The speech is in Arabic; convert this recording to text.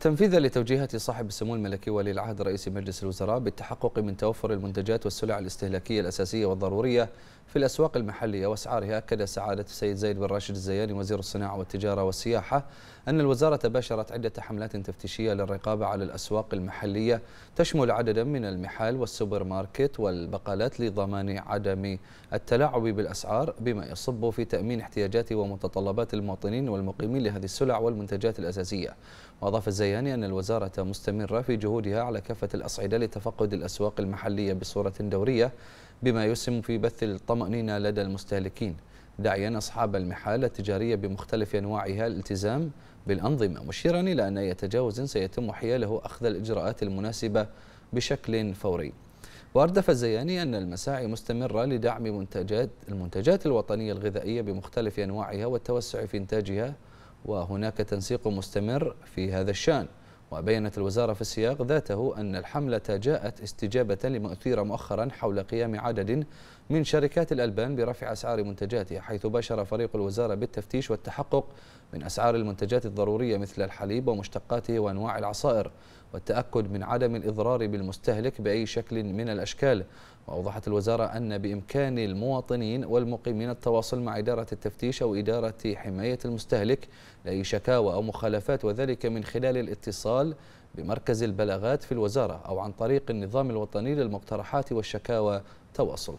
تنفيذا لتوجيهات صاحب السمو الملكي ولي العهد رئيس مجلس الوزراء بالتحقق من توفر المنتجات والسلع الاستهلاكيه الاساسيه والضروريه في الاسواق المحليه واسعارها اكد سعاده السيد زيد بن راشد الزياني وزير الصناعه والتجاره والسياحه ان الوزاره باشرت عده حملات تفتيشيه للرقابه على الاسواق المحليه تشمل عددا من المحال والسوبر ماركت والبقالات لضمان عدم التلاعب بالاسعار بما يصب في تامين احتياجات ومتطلبات المواطنين والمقيمين لهذه السلع والمنتجات الاساسيه واضاف الزياني الزياني أن الوزارة مستمرة في جهودها على كافة الأصعدة لتفقد الأسواق المحلية بصورة دورية بما يسهم في بث الطمأنينة لدى المستهلكين داعيا أصحاب المحال التجارية بمختلف أنواعها الالتزام بالأنظمة مشيرا إلى أن أي تجاوز سيتم حياله أخذ الإجراءات المناسبة بشكل فوري واردف الزياني ان المساعي مستمره لدعم منتجات المنتجات الوطنيه الغذائيه بمختلف انواعها والتوسع في انتاجها وهناك تنسيق مستمر في هذا الشأن وبينت الوزارة في السياق ذاته أن الحملة جاءت استجابة لما أثير مؤخرا حول قيام عدد من شركات الألبان برفع أسعار منتجاتها حيث باشر فريق الوزارة بالتفتيش والتحقق من أسعار المنتجات الضرورية مثل الحليب ومشتقاته وأنواع العصائر والتأكد من عدم الإضرار بالمستهلك بأي شكل من الأشكال وأوضحت الوزارة أن بإمكان المواطنين والمقيمين التواصل مع إدارة التفتيش أو إدارة حماية المستهلك لأي شكاوى أو مخالفات وذلك من خلال الاتصال بمركز البلاغات في الوزارة أو عن طريق النظام الوطني للمقترحات والشكاوى تواصل